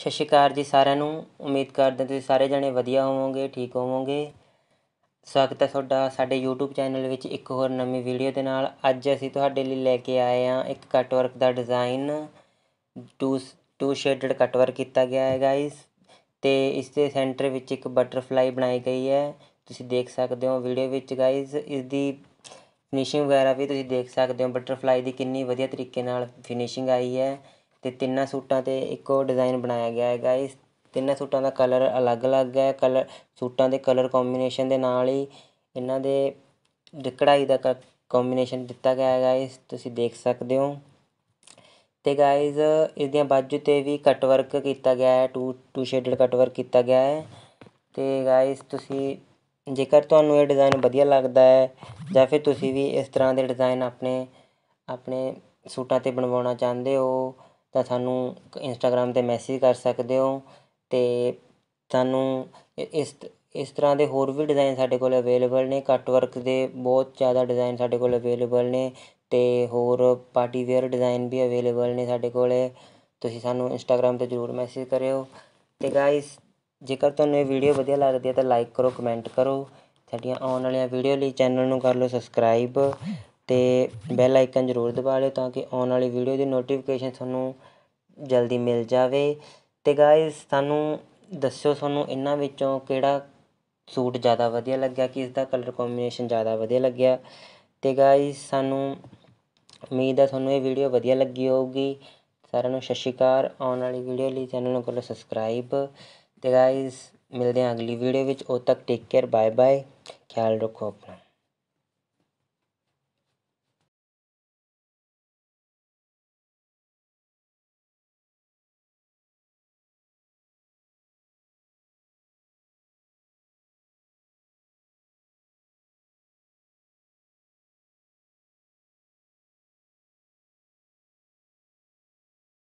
ਸਤਿ ਸ਼੍ਰੀ ਅਕਾਲ ਜੀ ਸਾਰਿਆਂ ਨੂੰ ਉਮੀਦ ਕਰਦੇ ਤੁਸੀਂ ਸਾਰੇ ਜਣੇ ਵਧੀਆ ਹੋਵੋਗੇ ਠੀਕ ਹੋਵੋਗੇ ਸਵਾਗਤ ਹੈ ਤੁਹਾਡਾ ਸਾਡੇ YouTube ਚੈਨਲ ਵਿੱਚ ਇੱਕ ਹੋਰ ਨਵੀਂ ਵੀਡੀਓ ਦੇ ਨਾਲ ਅੱਜ ਅਸੀਂ ਤੁਹਾਡੇ ਲਈ ਲੈ ਕੇ ਆਏ ਹਾਂ ਇੱਕ ਕਟਵਰਕ ਦਾ design two two shaded cutwork ਕੀਤਾ ਗਿਆ ਹੈ ਗਾਇਸ ਤੇ ਇਸ ਦੇ ਸੈਂਟਰ ਵਿੱਚ ਇੱਕ ਬਟਰਫਲਾਈ ਬਣਾਈ ਗਈ ਹੈ ਤੁਸੀਂ ਦੇਖ ਸਕਦੇ ਹੋ ਵੀਡੀਓ ਵਿੱਚ ਗਾਇਸ ਇਸ ਦੀ ਫਿਨਿਸ਼ਿੰਗ ਵਗੈਰਾ ਵੀ ਤੁਸੀਂ ਦੇਖ ਸਕਦੇ ਹੋ ਬਟਰਫਲਾਈ ਦੀ ਕਿੰਨੀ ਵਧੀਆ ਤਰੀਕੇ ਨਾਲ ਫਿਨਿਸ਼ਿੰਗ ਆਈ ਹੈ ਤੇ ਤਿੰਨਾਂ ਸੂਟਾਂ 'ਤੇ ਇੱਕੋ ਡਿਜ਼ਾਈਨ ਬਣਾਇਆ ਗਿਆ ਹੈ ਗਾਇਸ ਤਿੰਨਾਂ ਸੂਟਾਂ ਦਾ ਕਲਰ ਅਲੱਗ ਅਲੱਗ ਹੈ ਕਲਰ ਸੂਟਾਂ ਦੇ ਕਲਰ ਕੰਬੀਨੇਸ਼ਨ ਦੇ ਨਾਲ ਹੀ ਇਹਨਾਂ ਦੇ ਕਢਾਈ ਦਾ ਕੰਬੀਨੇਸ਼ਨ ਦਿੱਤਾ ਗਿਆ ਹੈ ਗਾਇਸ ਤੁਸੀਂ ਦੇਖ ਸਕਦੇ ਹੋ ਤੇ ਗਾਇਸ ਇਸ ਦੀਆਂ ਬਾਜੂ 'ਤੇ ਵੀ ਕਟ ਵਰਕ ਕੀਤਾ ਗਿਆ ਹੈ two two shaded cut work ਕੀਤਾ ਗਿਆ ਹੈ ਤੇ ਗਾਇਸ ਤੁਸੀਂ ਜੇਕਰ ਤੁਹਾਨੂੰ ਇਹ ਡਿਜ਼ਾਈਨ ਵਧੀਆ ਲੱਗਦਾ ਹੈ ਜਾਂ ਫਿਰ ਤੁਸੀਂ ਵੀ ਇਸ ਤਰ੍ਹਾਂ ਦੇ ਡਿਜ਼ਾਈਨ ਆਪਣੇ ਆਪਣੇ ਸੂਟਾਂ 'ਤੇ ਬਣਵਾਉਣਾ ਚਾਹੁੰਦੇ ਹੋ ਤਾਂ ਸਾਨੂੰ ਇੰਸਟਾਗ੍ਰam 'ਤੇ ਮੈਸੇਜ ਕਰ ਸਕਦੇ ਹੋ ਤੇ ਤੁਹਾਨੂੰ ਇਸ ਇਸ ਤਰ੍ਹਾਂ ਦੇ ਹੋਰ ਵੀ ਡਿਜ਼ਾਈਨ ਸਾਡੇ ਕੋਲ ਅਵੇਲੇਬਲ ਨੇ ਕੱਟ ਵਰਕ ਦੇ ਬਹੁਤ ਜ਼ਿਆਦਾ ਡਿਜ਼ਾਈਨ ਸਾਡੇ ਕੋਲ ਅਵੇਲੇਬਲ ਨੇ ਤੇ ਹੋਰ ਪਾਰਟੀ ਵੇਅਰ ਡਿਜ਼ਾਈਨ ਵੀ ਅਵੇਲੇਬਲ ਨੇ ਸਾਡੇ ਕੋਲ ਤੁਸੀਂ ਸਾਨੂੰ ਇੰਸਟਾਗ੍ਰam 'ਤੇ ਜ਼ਰੂਰ ਮੈਸੇਜ ਕਰਿਓ ਤੇ ਗਾਇਸ ਜੇਕਰ ਤੁਹਾਨੂੰ ਇਹ ਵੀਡੀਓ ਵਧੀਆ ਲੱਗਦੀ ਹੈ ਤਾਂ ਲਾਈਕ ਕਰੋ ਕਮੈਂਟ ਕਰੋ ਸਾਡੀਆਂ ਆਉਣ ਵਾਲੀਆਂ ਵੀਡੀਓ ਲਈ ਚੈਨਲ ਨੂੰ ਕਰ ਲਓ ਸਬਸਕ੍ਰਾਈਬ ਤੇ ਬੈਲ ਆਈਕਨ ਜ਼ਰੂਰ ਦਬਾ ਲਿਓ ਤਾਂ ਕਿ ਆਉਣ ਵਾਲੀ ਵੀਡੀਓ ਦੀ ਨੋਟੀਫਿਕੇਸ਼ਨ ਤੁਹਾਨੂੰ ਜਲਦੀ ਮਿਲ ਜਾਵੇ ਤੇ ਗਾਇਸ ਤੁਹਾਨੂੰ ਦੱਸਿਓ ਤੁਹਾਨੂੰ ਇਹਨਾਂ ਵਿੱਚੋਂ ਕਿਹੜਾ ਸੂਟ ਜ਼ਿਆਦਾ ਵਧੀਆ ਲੱਗਿਆ ਕਿ ਇਸ ਦਾ ਕਲਰ ਕੰਬੀਨੇਸ਼ਨ ਜ਼ਿਆਦਾ ਵਧੀਆ ਲੱਗਿਆ ਤੇ ਗਾਇਸ ਸਾਨੂੰ ਉਮੀਦ ਹੈ ਤੁਹਾਨੂੰ ਇਹ ਵੀਡੀਓ ਵਧੀਆ ਲੱਗੀ ਹੋਊਗੀ ਸਾਰਿਆਂ ਨੂੰ ਸ਼ਸ਼ੀਕਾਰ ਆਉਣ ਵਾਲੀ ਵੀਡੀਓ ਲਈ ਚੈਨਲ ਨੂੰ ਕਰੋ ਸਬਸਕ੍ਰਾਈਬ ਤੇ ਗਾਇਸ ਮਿਲਦੇ ਹਾਂ ਅਗਲੀ ਵੀਡੀਓ ਵਿੱਚ ਉਦੋਂ ਤੱਕ ਟੇਕ ਕੇਅਰ ਬਾਏ ਬਾਏ ਖਿਆਲ ਰੱਖੋ ਆਪਣਾ